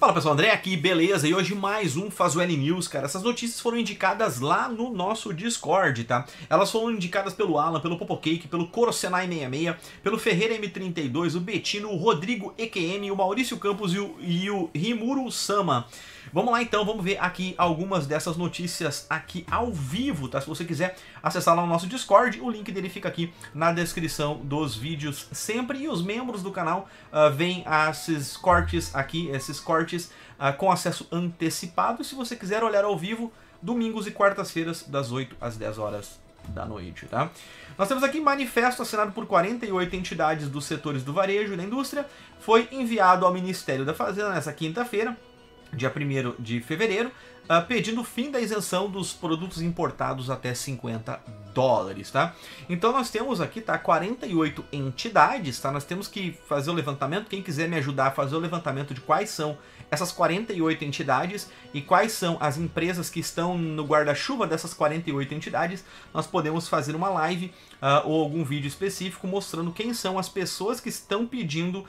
Fala pessoal, André aqui, beleza? E hoje mais um Fazuel News, cara. Essas notícias foram indicadas lá no nosso Discord, tá? Elas foram indicadas pelo Alan, pelo Popocake, pelo Corosenai66, pelo Ferreira M32, o Betino, o Rodrigo EQM, o Maurício Campos e o, e o Rimuru Sama. Vamos lá então, vamos ver aqui algumas dessas notícias aqui ao vivo, tá? Se você quiser acessar lá o nosso Discord. O link dele fica aqui na descrição dos vídeos sempre. E os membros do canal uh, vêm esses cortes aqui, esses cortes uh, com acesso antecipado. se você quiser olhar ao vivo, domingos e quartas-feiras, das 8 às 10 horas da noite, tá? Nós temos aqui manifesto assinado por 48 entidades dos setores do varejo e da indústria, foi enviado ao Ministério da Fazenda nessa quinta-feira, dia 1 de fevereiro, uh, pedindo o fim da isenção dos produtos importados até 50 dólares, tá? Então nós temos aqui, tá, 48 entidades, tá? Nós temos que fazer o levantamento, quem quiser me ajudar a fazer o levantamento de quais são essas 48 entidades e quais são as empresas que estão no guarda-chuva dessas 48 entidades, nós podemos fazer uma live uh, ou algum vídeo específico mostrando quem são as pessoas que estão pedindo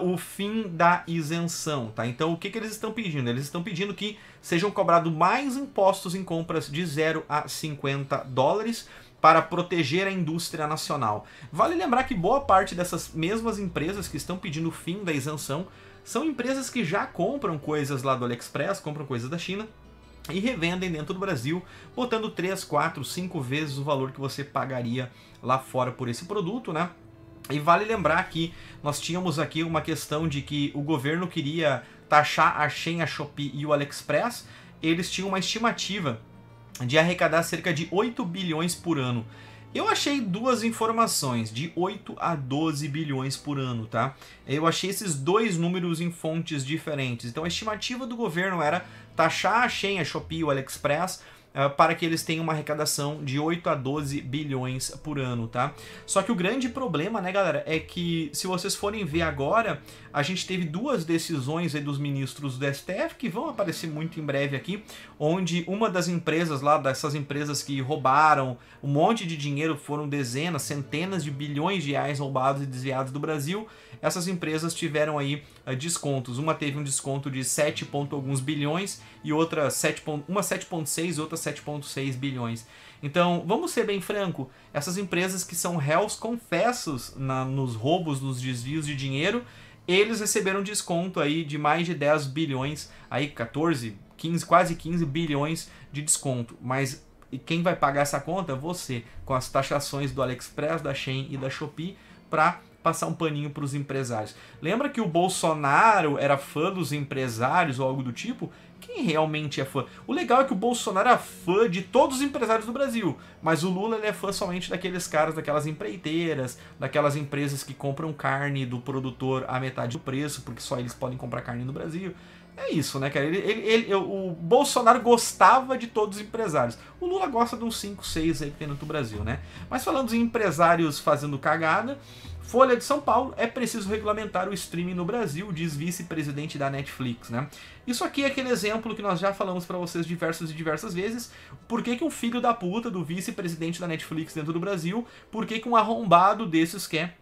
o fim da isenção, tá? Então o que, que eles estão pedindo? Eles estão pedindo que sejam cobrados mais impostos em compras de 0 a 50 dólares para proteger a indústria nacional. Vale lembrar que boa parte dessas mesmas empresas que estão pedindo o fim da isenção são empresas que já compram coisas lá do AliExpress, compram coisas da China e revendem dentro do Brasil, botando 3, 4, 5 vezes o valor que você pagaria lá fora por esse produto, né? E vale lembrar que nós tínhamos aqui uma questão de que o governo queria taxar a Shein, a Shopee e o AliExpress. Eles tinham uma estimativa de arrecadar cerca de 8 bilhões por ano. Eu achei duas informações, de 8 a 12 bilhões por ano, tá? Eu achei esses dois números em fontes diferentes. Então a estimativa do governo era taxar a Shein, a Shopee e o AliExpress ah, para que eles tenham uma arrecadação de 8 a 12 bilhões por ano, tá? Só que o grande problema, né, galera, é que se vocês forem ver agora, a gente teve duas decisões dos ministros do STF que vão aparecer muito em breve aqui, onde uma das empresas lá, dessas empresas que roubaram um monte de dinheiro, foram dezenas, centenas de bilhões de reais roubados e desviados do Brasil, essas empresas tiveram aí ah, descontos. Uma teve um desconto de 7 ponto alguns bilhões e outra 7 ponto, uma 7.6 e outra 7,6 bilhões. Então, vamos ser bem franco, essas empresas que são réus confessos na, nos roubos, nos desvios de dinheiro, eles receberam desconto aí de mais de 10 bilhões, aí 14, 15, quase 15 bilhões de desconto. Mas quem vai pagar essa conta? Você, com as taxações do AliExpress, da Shein e da Shopee, para passar um paninho para os empresários. Lembra que o Bolsonaro era fã dos empresários ou algo do tipo? Quem realmente é fã? O legal é que o Bolsonaro é fã de todos os empresários do Brasil, mas o Lula é fã somente daqueles caras, daquelas empreiteiras, daquelas empresas que compram carne do produtor a metade do preço, porque só eles podem comprar carne no Brasil é isso, né, cara? Ele, ele, ele, o Bolsonaro gostava de todos os empresários. O Lula gosta de uns 5, 6 aí que tem no Brasil, né? Mas falando em empresários fazendo cagada, Folha de São Paulo, é preciso regulamentar o streaming no Brasil, diz vice-presidente da Netflix, né? Isso aqui é aquele exemplo que nós já falamos para vocês diversas e diversas vezes. Por que, que um filho da puta do vice-presidente da Netflix dentro do Brasil, por que, que um arrombado desses quer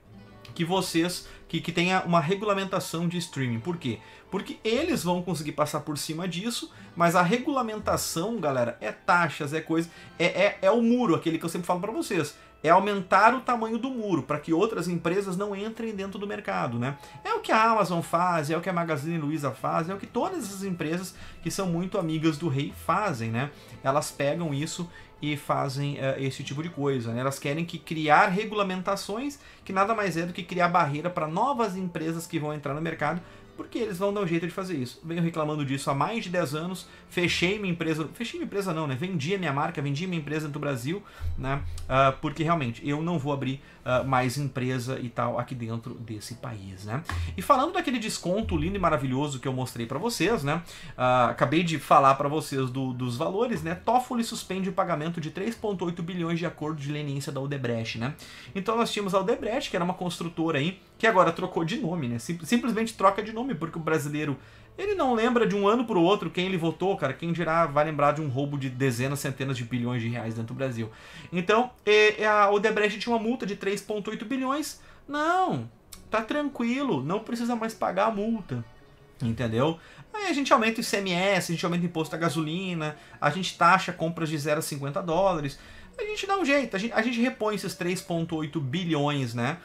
que vocês que, que tenha uma regulamentação de streaming. Por quê? Porque eles vão conseguir passar por cima disso, mas a regulamentação, galera, é taxas, é coisa, é, é, é o muro, aquele que eu sempre falo para vocês. É aumentar o tamanho do muro para que outras empresas não entrem dentro do mercado, né? É o que a Amazon faz, é o que a Magazine Luiza faz, é o que todas essas empresas que são muito amigas do rei fazem, né? Elas pegam isso e fazem uh, esse tipo de coisa. Né? Elas querem que criar regulamentações que nada mais é do que criar barreira para novas empresas que vão entrar no mercado, porque eles vão dar um jeito de fazer isso. Venho reclamando disso há mais de 10 anos, fechei minha empresa, fechei minha empresa não, né? Vendi a minha marca, vendi minha empresa do Brasil, né? Uh, porque realmente eu não vou abrir uh, mais empresa e tal aqui dentro desse país, né? E falando daquele desconto lindo e maravilhoso que eu mostrei para vocês, né? Uh, acabei de falar para vocês do, dos valores, né? Toffoli suspende o pagamento de 3,8 bilhões de acordo de leniência da Odebrecht, né? Então nós tínhamos a Odebrecht, que era uma construtora aí, que agora trocou de nome, né? Sim, simplesmente troca de nome, porque o brasileiro ele não lembra de um ano para o outro quem ele votou, cara. Quem dirá vai lembrar de um roubo de dezenas, centenas de bilhões de reais dentro do Brasil. Então, a Odebrecht tinha uma multa de 3,8 bilhões. Não, tá tranquilo, não precisa mais pagar a multa. Entendeu? Aí a gente aumenta o ICMS, a gente aumenta o imposto da gasolina, a gente taxa compras de 0 a 50 dólares. A gente dá um jeito, a gente, a gente repõe esses 3,8 bilhões, né?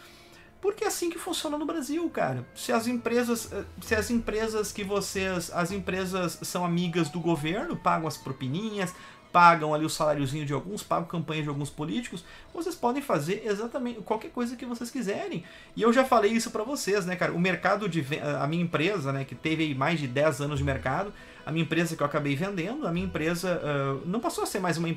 Porque é assim que funciona no Brasil, cara. Se as empresas, eh, se as empresas que vocês, as empresas são amigas do governo, pagam as propininhas, pagam ali o saláriozinho de alguns, pagam campanha de alguns políticos, vocês podem fazer exatamente qualquer coisa que vocês quiserem. E eu já falei isso para vocês, né, cara? O mercado de a minha empresa, né, que teve mais de 10 anos de mercado, a minha empresa que eu acabei vendendo, a minha empresa uh, não passou a ser mais uma.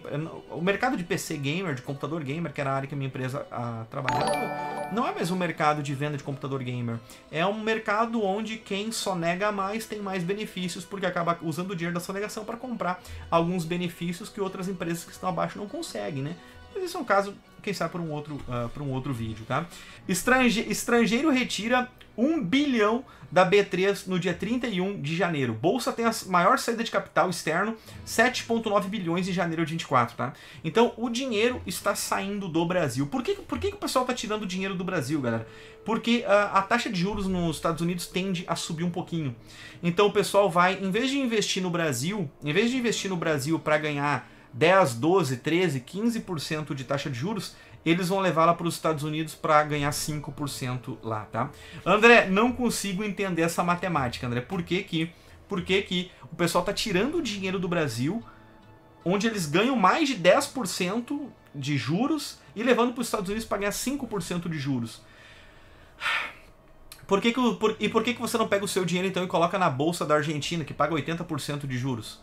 O mercado de PC gamer, de computador gamer, que era a área que a minha empresa uh, trabalhava, não é mais um mercado de venda de computador gamer. É um mercado onde quem só nega mais tem mais benefícios, porque acaba usando o dinheiro da sonegação para comprar alguns benefícios que outras empresas que estão abaixo não conseguem, né? Mas isso é um caso quem sabe para um outro, uh, ah, para um outro vídeo, tá? Estrange, estrangeiro retira 1 bilhão da B3 no dia 31 de janeiro. Bolsa tem a maior saída de capital externo, 7,9 bilhões em janeiro de 24, tá? Então o dinheiro está saindo do Brasil. Por que, por que, que o pessoal está tirando dinheiro do Brasil, galera? Porque uh, a taxa de juros nos Estados Unidos tende a subir um pouquinho. Então o pessoal vai, em vez de investir no Brasil, em vez de investir no Brasil para ganhar 10, 12, 13, 15% de taxa de juros, eles vão levá-la para os Estados Unidos para ganhar 5% lá, tá? André, não consigo entender essa matemática, André. Por que que, por que, que o pessoal está tirando o dinheiro do Brasil, onde eles ganham mais de 10% de juros, e levando para os Estados Unidos para ganhar 5% de juros? Por que que, por, e por que, que você não pega o seu dinheiro então e coloca na bolsa da Argentina, que paga 80% de juros?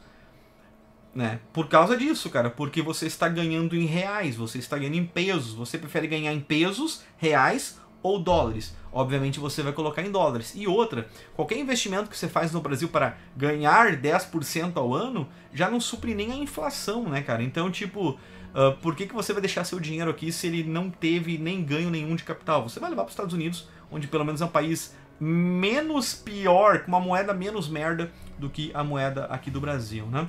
né? Por causa disso, cara, porque você está ganhando em reais, você está ganhando em pesos, você prefere ganhar em pesos, reais ou dólares. Obviamente você vai colocar em dólares. E outra, qualquer investimento que você faz no Brasil para ganhar 10% ao ano já não supre nem a inflação, né, cara? Então, tipo, uh, por que, que você vai deixar seu dinheiro aqui se ele não teve nem ganho nenhum de capital? Você vai levar para os Estados Unidos, onde pelo menos é um país menos pior, com uma moeda menos merda do que a moeda aqui do Brasil, né?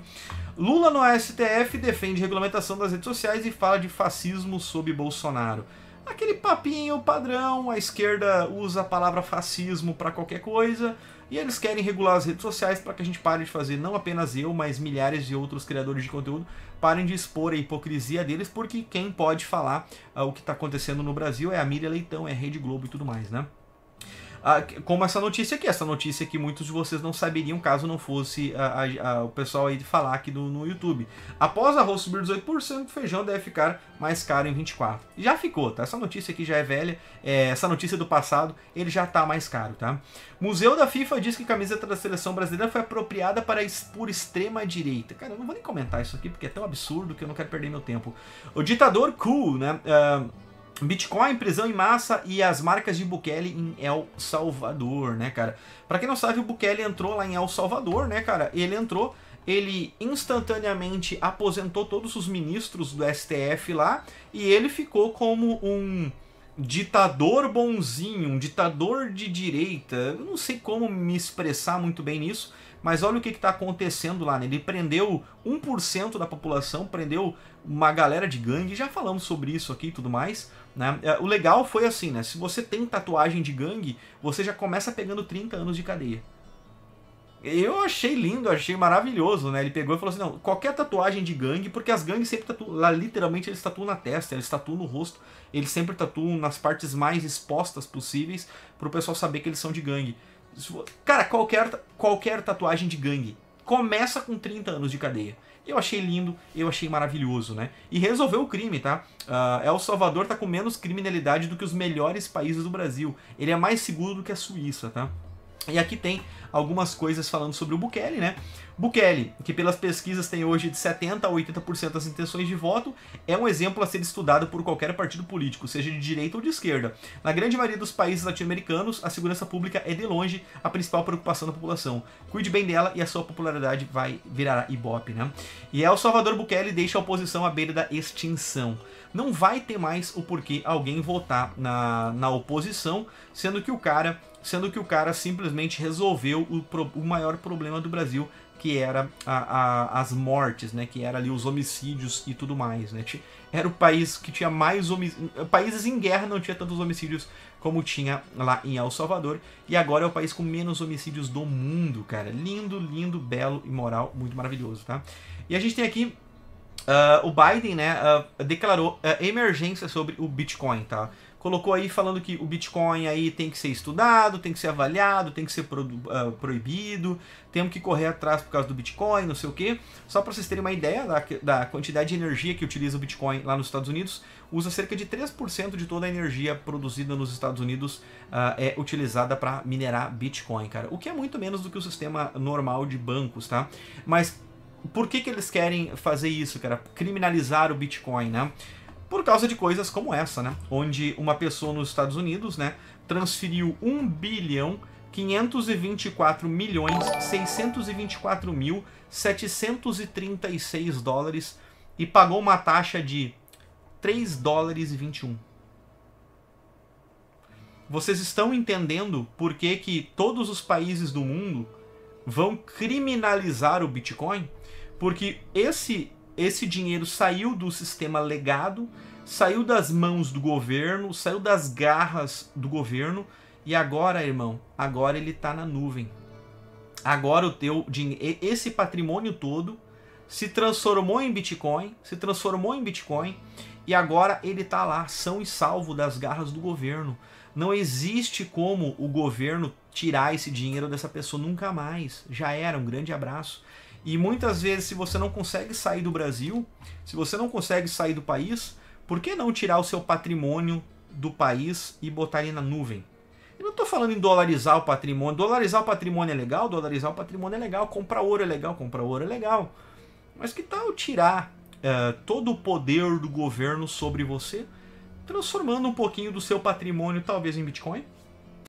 Lula no STF defende regulamentação das redes sociais e fala de fascismo sob Bolsonaro. Aquele papinho padrão, a esquerda usa a palavra fascismo para qualquer coisa, e eles querem regular as redes sociais para que a gente pare de fazer, não apenas eu, mas milhares de outros criadores de conteúdo parem de expor a hipocrisia deles, porque quem pode falar uh, o que está acontecendo no Brasil é a Miriam Leitão, é a Rede Globo e tudo mais, né? como essa notícia aqui, essa notícia que muitos de vocês não saberiam caso não fosse a, a, a, o pessoal aí de falar aqui do, no YouTube. Após arroz subir 18%, feijão deve ficar mais caro em 24%. Já ficou, tá? Essa notícia aqui já é velha, é, essa notícia do passado, ele já tá mais caro, tá? Museu da FIFA diz que camiseta da seleção brasileira foi apropriada para por extrema direita. Cara, eu não vou nem comentar isso aqui porque é tão absurdo que eu não quero perder meu tempo. O ditador Cool, né? Uh, Bitcoin, prisão em massa e as marcas de Bukele em El Salvador, né, cara? Para quem não sabe, o Bukele entrou lá em El Salvador, né, cara? Ele entrou, ele instantaneamente aposentou todos os ministros do STF lá e ele ficou como um ditador bonzinho, um ditador de direita. Eu não sei como me expressar muito bem nisso, mas olha o que está acontecendo lá, né? Ele prendeu 1% da população, prendeu uma galera de gangue, já falamos sobre isso aqui e tudo mais. Né? É, o legal foi assim, né? Se você tem tatuagem de gangue, você já começa pegando 30 anos de cadeia. Eu achei lindo, achei maravilhoso, né? Ele pegou e falou assim: não, qualquer tatuagem de gangue, porque as gangues sempre tatuam, lá, literalmente eles tatuam na testa, eles tatuam no rosto, eles sempre tatuam nas partes mais expostas possíveis para o pessoal saber que eles são de gangue. Cara, qualquer, qualquer tatuagem de gangue começa com 30 anos de cadeia. Eu achei lindo, eu achei maravilhoso, né? E resolveu o crime, tá? Uh, El Salvador tá com menos criminalidade do que os melhores países do Brasil. Ele é mais seguro do que a Suíça, tá? E aqui tem algumas coisas falando sobre o Bukele, né? Bukele, que pelas pesquisas tem hoje de 70% a 80% das intenções de voto, é um exemplo a ser estudado por qualquer partido político, seja de direita ou de esquerda. Na grande maioria dos países latino-americanos, a segurança pública é de longe a principal preocupação da população. Cuide bem dela e a sua popularidade vai virar ibope, né? E El Salvador Bukele deixa a oposição à beira da extinção. Não vai ter mais o porquê alguém votar na, na oposição, sendo que o cara sendo que o cara simplesmente resolveu o, pro, o maior problema do Brasil, que era a, a, as mortes, né? Que era ali os homicídios e tudo mais, né? Era o país que tinha mais homicídios. Países em guerra não tinha tantos homicídios como tinha lá em El Salvador. E agora é o país com menos homicídios do mundo, cara. Lindo, lindo, belo e moral, muito maravilhoso, tá? E a gente tem aqui. Uh, o Biden, né, uh, declarou uh, emergência sobre o Bitcoin, tá? colocou aí falando que o Bitcoin aí tem que ser estudado, tem que ser avaliado, tem que ser pro, uh, ah, proibido, temos que correr atrás por causa do Bitcoin, não sei o quê. Só para vocês terem uma ideia da, da quantidade de energia que utiliza o Bitcoin lá nos Estados Unidos, usa cerca de 3% de toda a energia produzida nos Estados Unidos uh, é utilizada para minerar Bitcoin, cara. O que é muito menos do que o sistema normal de bancos, tá? Mas por que, que eles querem fazer isso, cara? Criminalizar o Bitcoin, né? Por causa de coisas como essa, né? Onde uma pessoa nos Estados Unidos, né, transferiu 1 bilhão 524 milhões 624 mil 736 dólares e pagou uma taxa de 3 dólares e 21. Vocês estão entendendo por que, que todos os países do mundo vão criminalizar o Bitcoin? Porque esse esse dinheiro saiu do sistema legado, saiu das mãos do governo, saiu das garras do governo e agora, irmão, agora ele está na nuvem. Agora o teu esse patrimônio todo se transformou em Bitcoin, se transformou em Bitcoin e agora ele está lá, são e salvo das garras do governo. Não existe como o governo tirar esse dinheiro dessa pessoa nunca mais. Já era, um grande abraço. E muitas vezes, se você não consegue sair do Brasil, se você não consegue sair do país, por que não tirar o seu patrimônio do país e botar ele na nuvem? Eu não estou falando em dolarizar o patrimônio. Dolarizar o patrimônio é legal, dolarizar o patrimônio é legal, comprar ouro é legal, comprar ouro é legal. Mas que tal tirar uh, todo o poder do governo sobre você, transformando um pouquinho do seu patrimônio, talvez em Bitcoin?